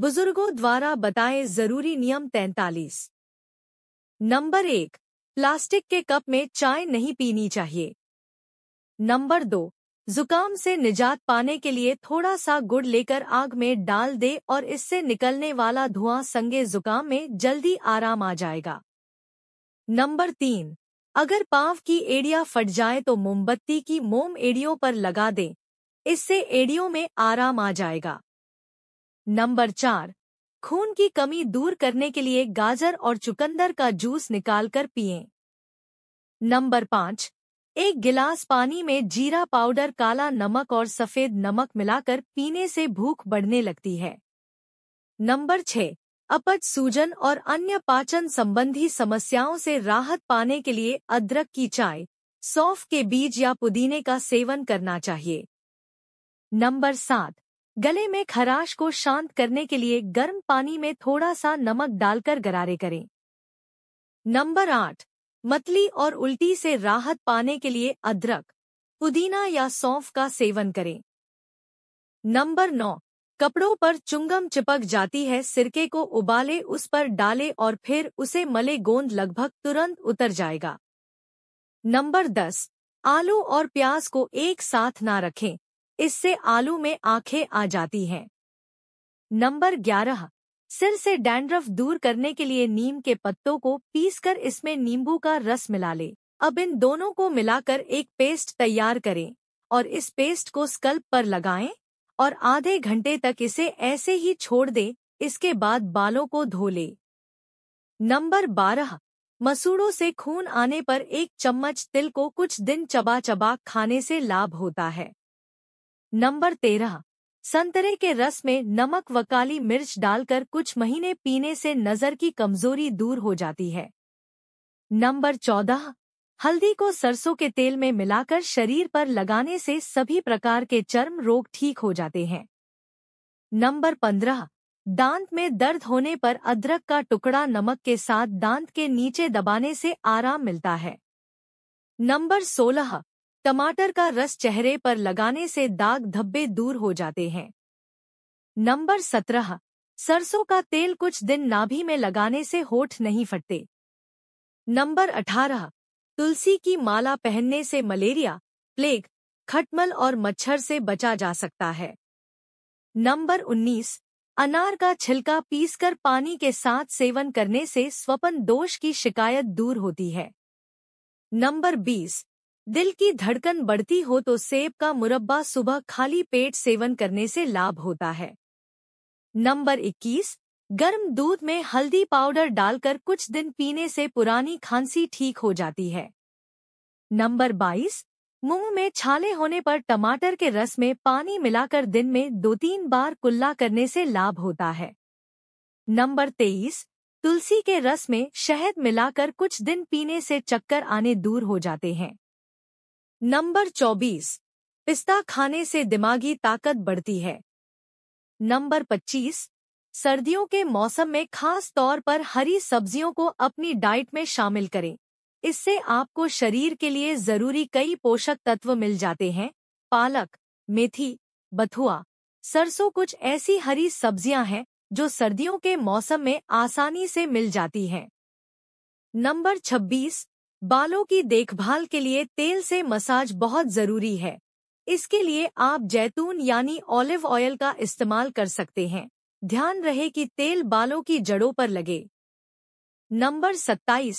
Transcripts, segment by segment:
बुजुर्गों द्वारा बताए जरूरी नियम तैतालीस नंबर एक प्लास्टिक के कप में चाय नहीं पीनी चाहिए नंबर दो जुकाम से निजात पाने के लिए थोड़ा सा गुड़ लेकर आग में डाल दे और इससे निकलने वाला धुआं संगे जुकाम में जल्दी आराम आ जाएगा नंबर तीन अगर पाँव की एड़िया फट जाए तो मोमबत्ती की मोम एड़ियों पर लगा दें इससे एड़ियों में आराम आ जाएगा नंबर चार खून की कमी दूर करने के लिए गाजर और चुकंदर का जूस निकालकर पिए नंबर पाँच एक गिलास पानी में जीरा पाउडर काला नमक और सफ़ेद नमक मिलाकर पीने से भूख बढ़ने लगती है नंबर छह अपच सूजन और अन्य पाचन संबंधी समस्याओं से राहत पाने के लिए अदरक की चाय सौंफ के बीज या पुदीने का सेवन करना चाहिए नंबर सात गले में खराश को शांत करने के लिए गर्म पानी में थोड़ा सा नमक डालकर गरारे करें नंबर आठ मतली और उल्टी से राहत पाने के लिए अदरक पुदीना या सौंफ का सेवन करें नंबर नौ कपड़ों पर चुंगम चिपक जाती है सिरके को उबाले उस पर डाले और फिर उसे मले गोंद लगभग तुरंत उतर जाएगा नंबर दस आलू और प्याज को एक साथ ना रखें इससे आलू में आंखें आ जाती हैं नंबर ग्यारह सिर से डैंड्रफ दूर करने के लिए नीम के पत्तों को पीसकर इसमें नींबू का रस मिला ले अब इन दोनों को मिलाकर एक पेस्ट तैयार करें और इस पेस्ट को स्कल्प पर लगाएं और आधे घंटे तक इसे ऐसे ही छोड़ दें इसके बाद बालों को धो ले नंबर बारह मसूड़ों से खून आने पर एक चम्मच तिल को कुछ दिन चबा चबा खाने से लाभ होता है नंबर तेरह संतरे के रस में नमक व काली मिर्च डालकर कुछ महीने पीने से नजर की कमजोरी दूर हो जाती है नंबर चौदह हल्दी को सरसों के तेल में मिलाकर शरीर पर लगाने से सभी प्रकार के चर्म रोग ठीक हो जाते हैं नंबर पंद्रह दांत में दर्द होने पर अदरक का टुकड़ा नमक के साथ दांत के नीचे दबाने से आराम मिलता है नंबर सोलह टमाटर का रस चेहरे पर लगाने से दाग धब्बे दूर हो जाते हैं नंबर सत्रह सरसों का तेल कुछ दिन नाभि में लगाने से होठ नहीं फटते नंबर अठारह तुलसी की माला पहनने से मलेरिया प्लेग खटमल और मच्छर से बचा जा सकता है नंबर उन्नीस अनार का छिलका पीसकर पानी के साथ सेवन करने से स्वपन दोष की शिकायत दूर होती है नंबर बीस दिल की धड़कन बढ़ती हो तो सेब का मुरब्बा सुबह खाली पेट सेवन करने से लाभ होता है नंबर 21 गर्म दूध में हल्दी पाउडर डालकर कुछ दिन पीने से पुरानी खांसी ठीक हो जाती है नंबर 22 मुंह में छाले होने पर टमाटर के रस में पानी मिलाकर दिन में दो तीन बार कुल्ला करने से लाभ होता है नंबर 23 तुलसी के रस में शहद मिलाकर कुछ दिन पीने से चक्कर आने दूर हो जाते हैं नंबर 24 पिस्ता खाने से दिमागी ताकत बढ़ती है नंबर 25 सर्दियों के मौसम में खास तौर पर हरी सब्जियों को अपनी डाइट में शामिल करें इससे आपको शरीर के लिए जरूरी कई पोषक तत्व मिल जाते हैं पालक मेथी बथुआ सरसों कुछ ऐसी हरी सब्जियां हैं जो सर्दियों के मौसम में आसानी से मिल जाती हैं नंबर बालों की देखभाल के लिए तेल से मसाज बहुत ज़रूरी है इसके लिए आप जैतून यानी ऑलिव ऑयल का इस्तेमाल कर सकते हैं ध्यान रहे कि तेल बालों की जड़ों पर लगे नंबर 27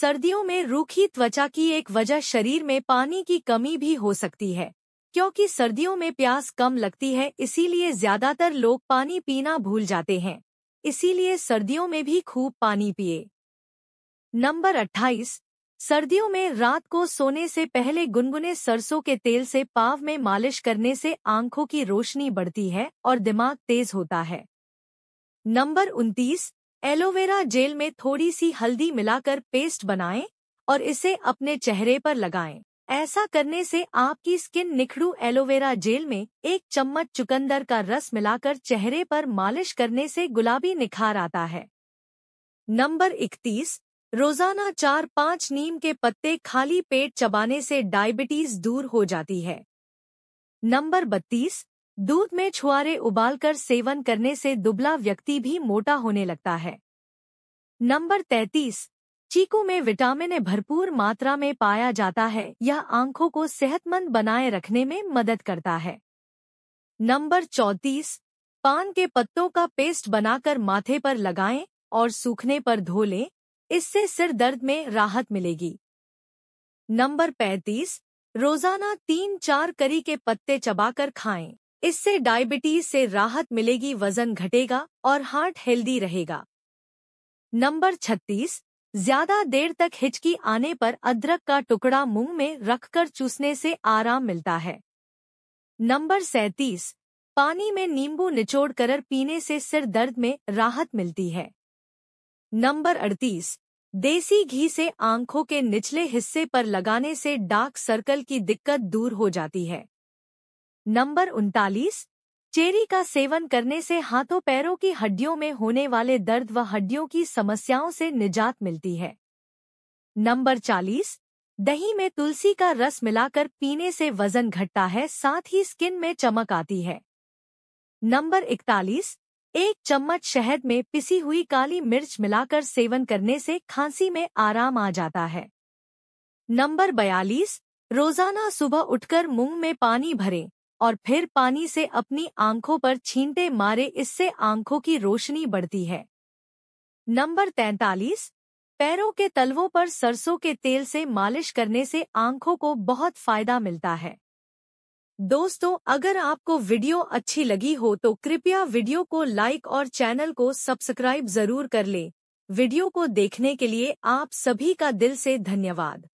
सर्दियों में रूखी त्वचा की एक वजह शरीर में पानी की कमी भी हो सकती है क्योंकि सर्दियों में प्यास कम लगती है इसीलिए ज्यादातर लोग पानी पीना भूल जाते हैं इसीलिए सर्दियों में भी खूब पानी पिए नंबर अट्ठाईस सर्दियों में रात को सोने से पहले गुनगुने सरसों के तेल से पाव में मालिश करने से आंखों की रोशनी बढ़ती है और दिमाग तेज होता है नंबर 29 एलोवेरा जेल में थोड़ी सी हल्दी मिलाकर पेस्ट बनाएं और इसे अपने चेहरे पर लगाएं। ऐसा करने से आपकी स्किन निखड़ू एलोवेरा जेल में एक चम्मच चुकंदर का रस मिलाकर चेहरे पर मालिश करने से गुलाबी निखार आता है नंबर इकतीस रोजाना चार पाँच नीम के पत्ते खाली पेट चबाने से डायबिटीज दूर हो जाती है नंबर बत्तीस दूध में छुआरे उबालकर सेवन करने से दुबला व्यक्ति भी मोटा होने लगता है नंबर तैतीस चीकू में विटामिन भरपूर मात्रा में पाया जाता है यह आंखों को सेहतमंद बनाए रखने में मदद करता है नंबर चौतीस पान के पत्तों का पेस्ट बनाकर माथे पर लगाएं और सूखने पर धो लें इससे सिर दर्द में राहत मिलेगी नंबर पैंतीस रोजाना तीन चार करी के पत्ते चबाकर खाएं। इससे डायबिटीज से राहत मिलेगी वजन घटेगा और हार्ट हेल्दी रहेगा नंबर छत्तीस ज्यादा देर तक हिचकी आने पर अदरक का टुकड़ा मुंह में रखकर चूसने से आराम मिलता है नंबर सैतीस पानी में नींबू निचोड़ कर पीने से सिर दर्द में राहत मिलती है नंबर अड़तीस देसी घी से आंखों के निचले हिस्से पर लगाने से डार्क सर्कल की दिक्कत दूर हो जाती है नंबर उनतालीस चेरी का सेवन करने से हाथों पैरों की हड्डियों में होने वाले दर्द व हड्डियों की समस्याओं से निजात मिलती है नंबर चालीस दही में तुलसी का रस मिलाकर पीने से वजन घटता है साथ ही स्किन में चमक आती है नंबर इकतालीस एक चम्मच शहद में पिसी हुई काली मिर्च मिलाकर सेवन करने से खांसी में आराम आ जाता है नंबर बयालीस रोजाना सुबह उठकर मुंह में पानी भरें और फिर पानी से अपनी आंखों पर छींटे मारे इससे आंखों की रोशनी बढ़ती है नंबर तैतालीस पैरों के तलवों पर सरसों के तेल से मालिश करने से आंखों को बहुत फायदा मिलता है दोस्तों अगर आपको वीडियो अच्छी लगी हो तो कृपया वीडियो को लाइक और चैनल को सब्सक्राइब जरूर कर ले वीडियो को देखने के लिए आप सभी का दिल से धन्यवाद